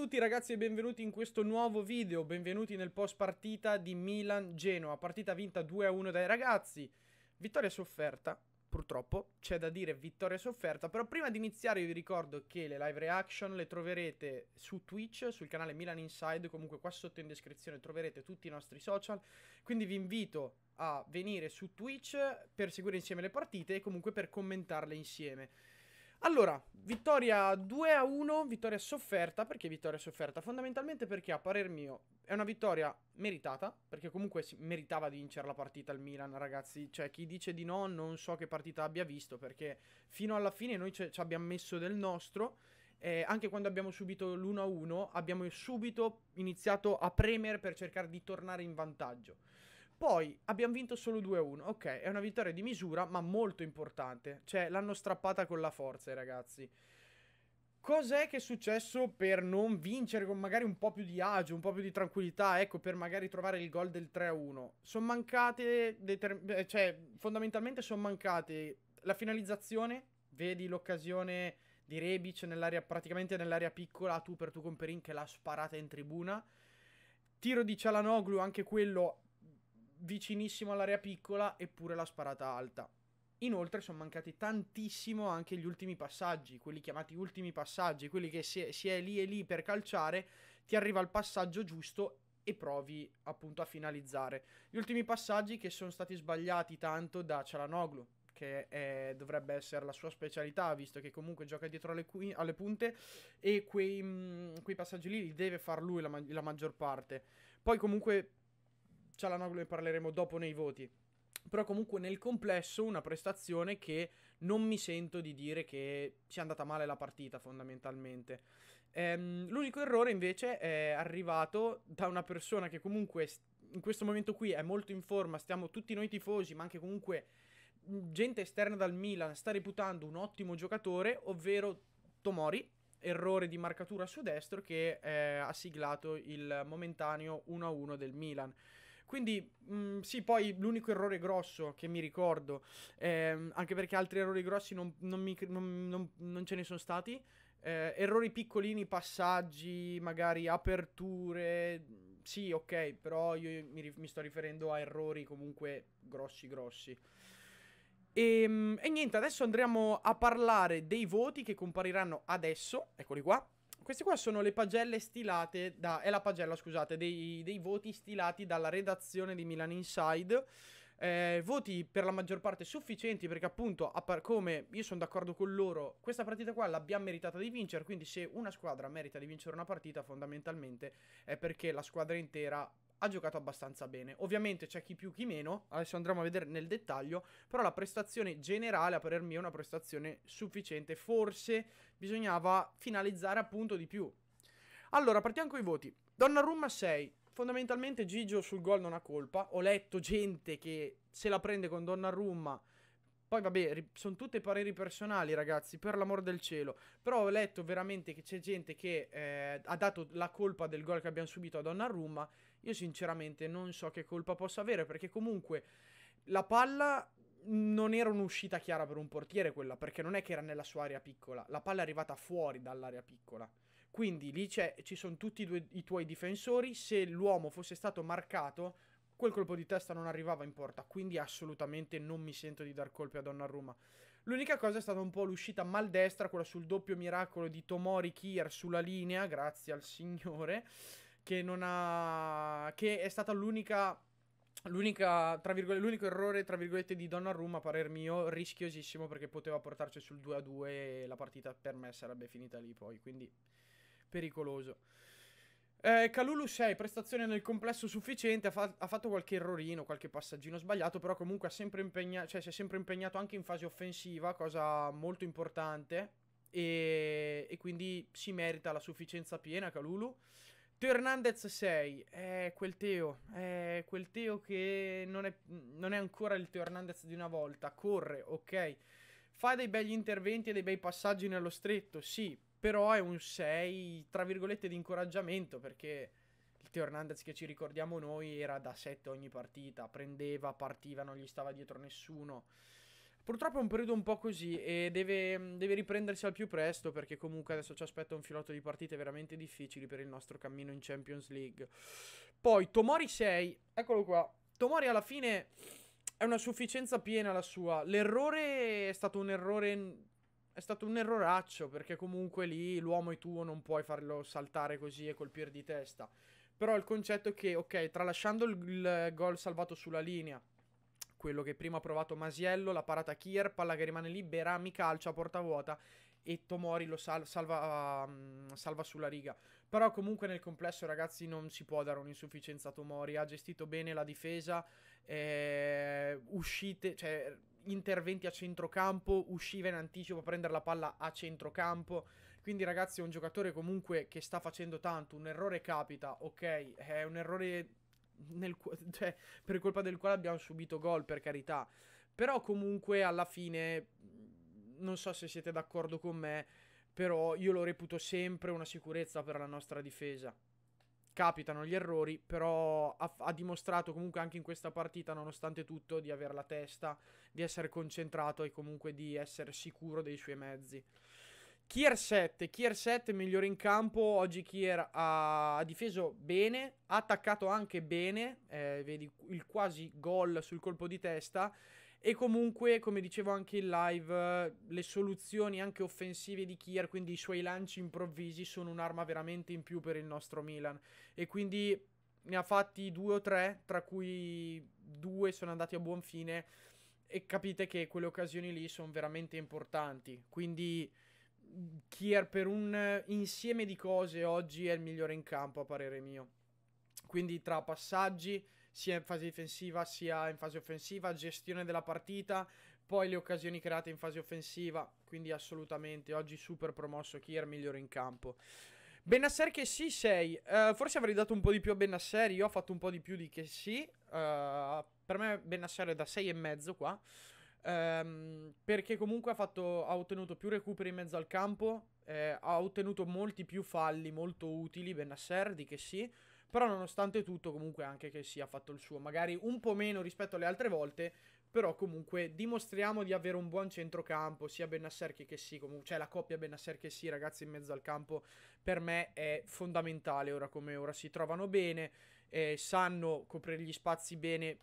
tutti ragazzi e benvenuti in questo nuovo video, benvenuti nel post partita di Milan-Genoa, partita vinta 2-1 dai ragazzi, vittoria sofferta, purtroppo c'è da dire vittoria sofferta, però prima di iniziare vi ricordo che le live reaction le troverete su Twitch, sul canale Milan Inside, comunque qua sotto in descrizione troverete tutti i nostri social, quindi vi invito a venire su Twitch per seguire insieme le partite e comunque per commentarle insieme. Allora, vittoria 2 a 1, vittoria sofferta. Perché vittoria sofferta? Fondamentalmente perché, a parer mio, è una vittoria meritata, perché comunque si meritava di vincere la partita il Milan, ragazzi. Cioè, chi dice di no non so che partita abbia visto, perché fino alla fine noi ci abbiamo messo del nostro. Eh, anche quando abbiamo subito l'1-1, a abbiamo subito iniziato a premere per cercare di tornare in vantaggio. Poi abbiamo vinto solo 2-1. Ok, è una vittoria di misura, ma molto importante. Cioè, l'hanno strappata con la forza, ragazzi. Cos'è che è successo per non vincere con magari un po' più di agio, un po' più di tranquillità, ecco, per magari trovare il gol del 3-1? Sono mancate, determ- eh, cioè, fondamentalmente sono mancate la finalizzazione, vedi l'occasione di Rebic nell'area, praticamente nell'area piccola, tu per tu con Perin che l'ha sparata in tribuna. Tiro di Cialanoglu, anche quello vicinissimo all'area piccola eppure la sparata alta. Inoltre sono mancati tantissimo anche gli ultimi passaggi, quelli chiamati ultimi passaggi, quelli che se, si è lì e lì per calciare, ti arriva il passaggio giusto e provi appunto a finalizzare. Gli ultimi passaggi che sono stati sbagliati tanto da Cialanoglu, che è, dovrebbe essere la sua specialità, visto che comunque gioca dietro alle, qui, alle punte e quei, mh, mm, quei, passaggi lì li deve far lui la, la maggior parte. Poi comunque Cialanoglu ne parleremo dopo nei voti. Però comunque nel complesso una prestazione che non mi sento di dire che sia andata male la partita fondamentalmente. Ehm, l'unico errore invece è arrivato da una persona che comunque in questo momento qui è molto in forma, stiamo tutti noi tifosi, ma anche comunque gente esterna dal Milan sta reputando un ottimo giocatore, ovvero Tomori, errore di marcatura su destro che eh, ha siglato il momentaneo 1-1 del Milan. Quindi, mh, mm, sì, poi l'unico errore grosso che mi ricordo, ehm, anche perché altri errori grossi non, non, mi, non, non ce ne sono stati. Eh, errori piccolini, passaggi, magari aperture. Sì, ok, però io mi, mi sto riferendo a errori comunque grossi, grossi. E, ehm, e niente, adesso andremo a parlare dei voti che compariranno adesso. Eccoli qua queste qua sono le pagelle stilate da... è la pagella, scusate, dei, dei voti stilati dalla redazione di Milan Inside. Eh, voti per la maggior parte sufficienti perché appunto, par- come io sono d'accordo con loro, questa partita qua l'abbiamo meritata di vincere, quindi se una squadra merita di vincere una partita fondamentalmente è perché la squadra intera ha giocato abbastanza bene. Ovviamente c'è chi più chi meno, adesso andremo a vedere nel dettaglio, però la prestazione generale a parer mio è una prestazione sufficiente, forse bisognava finalizzare appunto di più. Allora, partiamo con i voti. Donnarumma 6. Fondamentalmente Gigio sul gol non ha colpa. Ho letto gente che se la prende con Donnarumma poi vabbè, sono tutte pareri personali ragazzi, per l'amor del cielo. Però ho letto veramente che c'è gente che eh, ha dato la colpa del gol che abbiamo subito a Donnarumma io sinceramente non so che colpa possa avere perché comunque la palla non era un'uscita chiara per un portiere quella, perché non è che era nella sua area piccola, la palla è arrivata fuori dall'area piccola. Quindi lì ci sono tutti i, due, i tuoi difensori, se l'uomo fosse stato marcato, quel colpo di testa non arrivava in porta, quindi assolutamente non mi sento di dar colpi a Donnarumma. L'unica cosa è stata un po' l'uscita maldestra, quella sul doppio miracolo di Tomori Kier sulla linea, grazie al signore che non ha... che è stata l'unica... L'unica, tra virgolette, l'unico errore, tra virgolette, di Donnarumma, a parer mio, rischiosissimo perché poteva portarci sul 2-2 a e la partita per me sarebbe finita lì poi, quindi pericoloso. Eh, Calulu 6, prestazione nel complesso sufficiente, ha, fa- ha, fatto qualche errorino, qualche passaggino sbagliato, però comunque impegna- cioè, si è sempre impegnato anche in fase offensiva, cosa molto importante, e, e quindi si merita la sufficienza piena Calulu. Teo Hernandez 6, è quel Teo, è quel Teo che non è, non è ancora il Teo Hernandez di una volta, corre, ok, fa dei begli interventi e dei bei passaggi nello stretto, sì, però è un 6, tra virgolette, di incoraggiamento, perché il Teo Hernandez che ci ricordiamo noi era da 7 ogni partita, prendeva, partiva, non gli stava dietro nessuno, Purtroppo è un periodo un po' così e deve, deve riprendersi al più presto perché comunque adesso ci aspetta un filotto di partite veramente difficili per il nostro cammino in Champions League. Poi Tomori 6, eccolo qua. Tomori alla fine è una sufficienza piena la sua. L'errore è stato un errore è stato un erroraccio perché comunque lì l'uomo è tuo, non puoi farlo saltare così e colpire di testa. Però il concetto è che, ok, tralasciando il, il gol salvato sulla linea, quello che prima ha provato Masiello, la parata Kier, palla che rimane libera, mi calcia a porta vuota e Tomori lo sal salva, um, salva, sulla riga. Però comunque nel complesso ragazzi non si può dare un'insufficienza a Tomori, ha gestito bene la difesa, eh, uscite, cioè interventi a centrocampo, usciva in anticipo a prendere la palla a centrocampo. Quindi ragazzi è un giocatore comunque che sta facendo tanto, un errore capita, ok, è un errore nel, cioè, per colpa del quale abbiamo subito gol, per carità. Però comunque alla fine, non so se siete d'accordo con me, però io lo reputo sempre una sicurezza per la nostra difesa. Capitano gli errori, però ha, ha dimostrato comunque anche in questa partita, nonostante tutto, di avere la testa, di essere concentrato e comunque di essere sicuro dei suoi mezzi. Kier 7, Kier 7 migliore in campo, oggi Kier ha difeso bene, ha attaccato anche bene, eh, vedi il quasi gol sul colpo di testa e comunque come dicevo anche in live le soluzioni anche offensive di Kier, quindi i suoi lanci improvvisi sono un'arma veramente in più per il nostro Milan e quindi ne ha fatti due o tre, tra cui due sono andati a buon fine e capite che quelle occasioni lì sono veramente importanti, quindi Kier per un eh, insieme di cose oggi è il migliore in campo a parere mio. Quindi tra passaggi, sia in fase difensiva sia in fase offensiva, gestione della partita, poi le occasioni create in fase offensiva, quindi assolutamente oggi super promosso Kier migliore in campo. Benasser che sì sei, uh, forse avrei dato un po' di più a Benasser, io ho fatto un po' di più di che sì, uh, per me Benasser è da 6,5 qua. Ehm, perché comunque ha, fatto, ha, ottenuto più recuperi in mezzo al campo, eh, ha ottenuto molti più falli molto utili Ben di che sì, però nonostante tutto comunque anche che sì ha fatto il suo, magari un po' meno rispetto alle altre volte, però comunque dimostriamo di avere un buon centrocampo, sia Benasser che Chessy, comunque, cioè la coppia Benasser che sì, ragazzi in mezzo al campo, per me è fondamentale ora come ora, si trovano bene, eh, sanno coprire gli spazi bene,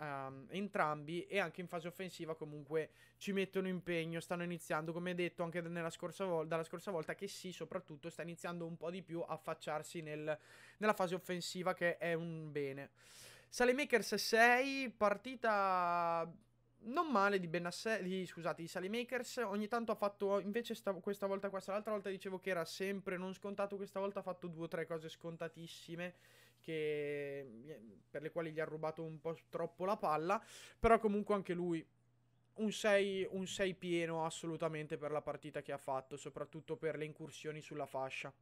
um, entrambi e anche in fase offensiva comunque ci mettono impegno, stanno iniziando, come detto anche scorsa vol- dalla scorsa volta, che sì, soprattutto sta iniziando un po' di più a affacciarsi nel, nella fase offensiva che è un bene. Salemakers 6, partita non male di Benassè, di, scusate, di Salimakers, ogni tanto ha fatto, invece sta, questa volta qua, l'altra volta dicevo che era sempre non scontato, questa volta ha fatto due o tre cose scontatissime che, per le quali gli ha rubato un po' troppo la palla, però comunque anche lui un 6, un pieno assolutamente per la partita che ha fatto, soprattutto per le incursioni sulla fascia.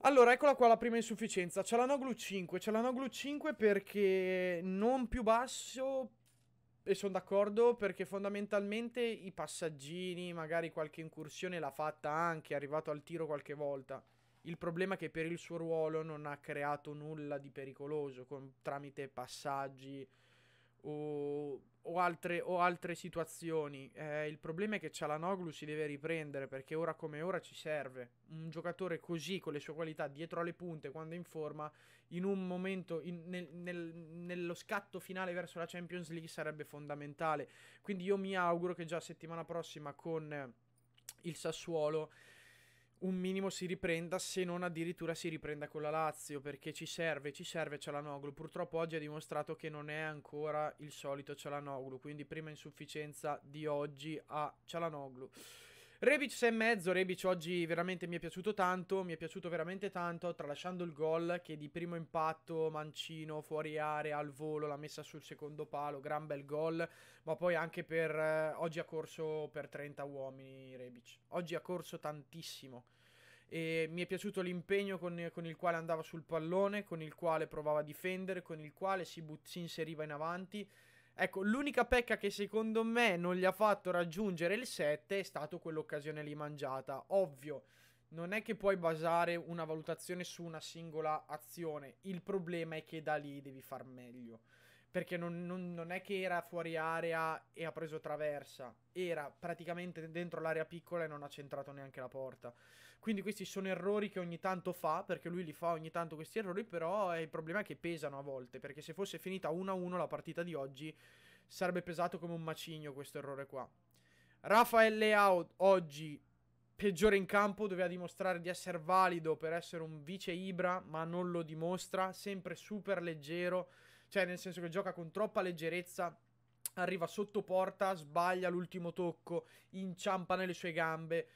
Allora, eccola qua la prima insufficienza. C'è la Noglu 5. C'è la Noglu 5 perché non più basso. E sono d'accordo perché fondamentalmente i passaggini, magari qualche incursione l'ha fatta anche, è arrivato al tiro qualche volta. Il problema è che per il suo ruolo non ha creato nulla di pericoloso con, tramite passaggi o, o, altre, o altre, situazioni. Eh, il problema è che Cialanoglu si deve riprendere perché ora come ora ci serve. Un giocatore così, con le sue qualità dietro alle punte, quando è in forma, in un momento, in, nel, nel, nello scatto finale verso la Champions League sarebbe fondamentale. Quindi io mi auguro che già settimana prossima con il Sassuolo un minimo si riprenda, se non addirittura si riprenda con la Lazio, perché ci serve, ci serve Cialanoglu. Purtroppo oggi ha dimostrato che non è ancora il solito Cialanoglu, quindi prima insufficienza di oggi a Cialanoglu. Rebic 6 e mezzo, Rebic oggi veramente mi è piaciuto tanto, mi è piaciuto veramente tanto, tralasciando il gol che di primo impatto, mancino, fuori area, al volo, la messa sul secondo palo, gran bel gol, ma poi anche per... Eh, oggi ha corso per 30 uomini Rebic, oggi ha corso tantissimo e mi è piaciuto l'impegno con, con, il quale andava sul pallone, con il quale provava a difendere, con il quale si, si inseriva in avanti Ecco, l'unica pecca che secondo me non gli ha fatto raggiungere il 7 è stato quell'occasione lì mangiata. Ovvio, non è che puoi basare una valutazione su una singola azione. Il problema è che da lì devi far meglio. Perché non, non, non è che era fuori area e ha preso traversa. Era praticamente dentro l'area piccola e non ha centrato neanche la porta. Quindi questi sono errori che ogni tanto fa, perché lui li fa ogni tanto questi errori, però il problema è che pesano a volte, perché se fosse finita 1-1 la partita di oggi sarebbe pesato come un macigno questo errore qua. Raffaele Leao oggi peggiore in campo, doveva dimostrare di essere valido per essere un vice Ibra, ma non lo dimostra, sempre super leggero, cioè nel senso che gioca con troppa leggerezza, arriva sotto porta, sbaglia l'ultimo tocco, inciampa nelle sue gambe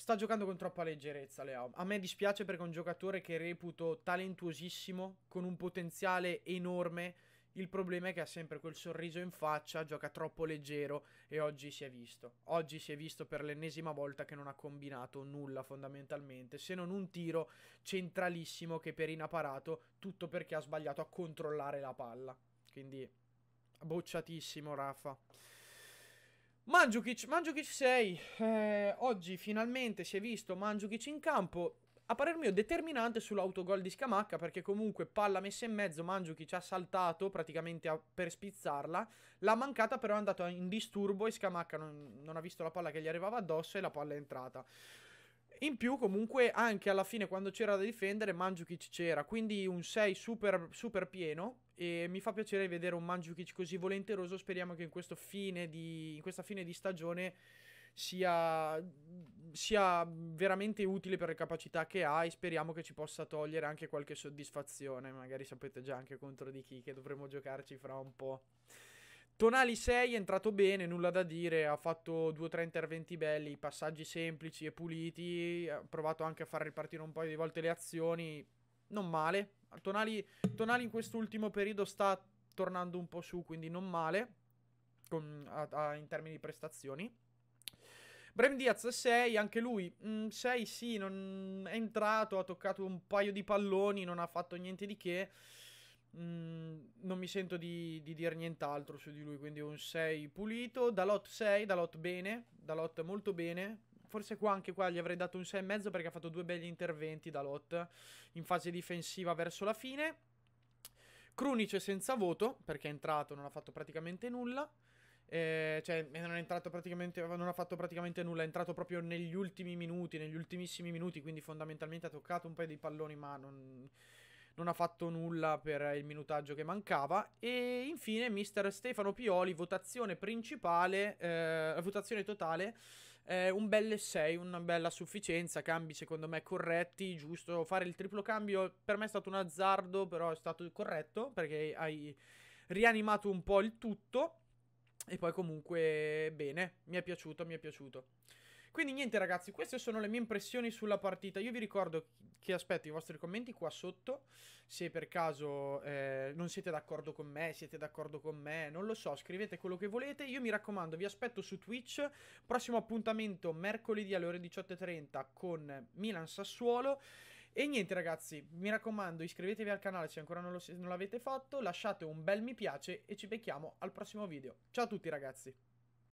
sta giocando con troppa leggerezza Leao. A me dispiace perché è un giocatore che reputo talentuosissimo, con un potenziale enorme. Il problema è che ha sempre quel sorriso in faccia, gioca troppo leggero e oggi si è visto. Oggi si è visto per l'ennesima volta che non ha combinato nulla fondamentalmente, se non un tiro centralissimo che per ha tutto perché ha sbagliato a controllare la palla. Quindi bocciatissimo Rafa. Mandzukic, Mandzukic 6, eh, oggi finalmente si è visto Mandzukic in campo, a parer mio determinante sull'autogol di Scamacca perché comunque palla messa in mezzo, Mandzukic ha saltato praticamente a, per spizzarla, l'ha mancata però è andato in disturbo e Scamacca non, non ha visto la palla che gli arrivava addosso e la palla è entrata. In più, comunque, anche alla fine, quando c'era da difendere, Mandzukic c'era. Quindi un 6 super, super pieno e mi fa piacere vedere un Mandzukic così volenteroso, speriamo che in, di, in questa fine di stagione sia, sia, veramente utile per le capacità che ha e speriamo che ci possa togliere anche qualche soddisfazione, magari sapete già anche contro di chi che dovremo giocarci fra un po'. Tonali 6 è entrato bene, nulla da dire, ha fatto 2-3 interventi belli, passaggi semplici e puliti, ha provato anche a far ripartire un paio di volte le azioni, non male. Tonali, Tonali in quest'ultimo periodo sta tornando un po' su, quindi non male con, a, a, in termini di prestazioni. Brem Diaz 6, anche lui 6 mm, sì, non è entrato, ha toccato un paio di palloni, non ha fatto niente di che. Mm, non mi sento di, di dire nient'altro su di lui, quindi un 6 pulito. Dalot 6, Dalot bene, Dalot molto bene, forse qua anche qua gli avrei dato un 6,5 perché ha fatto due belli interventi da Lot in fase difensiva verso la fine. Krunic senza voto perché è entrato, non ha fatto praticamente nulla. Eh, cioè, eh, non è entrato praticamente, non ha fatto praticamente nulla, è entrato proprio negli ultimi minuti, negli ultimissimi minuti, quindi fondamentalmente ha toccato un paio di palloni, ma non, non ha fatto nulla per il minutaggio che mancava. E infine, mister Stefano Pioli, votazione principale, eh, votazione totale eh, un bel 6, una bella sufficienza, cambi secondo me corretti, giusto, fare il triplo cambio per me è stato un azzardo, però è stato corretto perché hai rianimato un po' il tutto e poi comunque bene, mi è piaciuto, mi è piaciuto. Quindi niente ragazzi, queste sono le mie impressioni sulla partita. Io vi ricordo che aspetto i vostri commenti qua sotto, se per caso eh, non siete d'accordo con me, siete d'accordo con me, non lo so, scrivete quello che volete. Io mi raccomando, vi aspetto su Twitch. Prossimo appuntamento mercoledì alle ore 18.30 con Milan Sassuolo. E niente ragazzi, mi raccomando, iscrivetevi al canale se ancora non, lo, non l'avete fatto, lasciate un bel mi piace e ci becchiamo al prossimo video. Ciao a tutti ragazzi!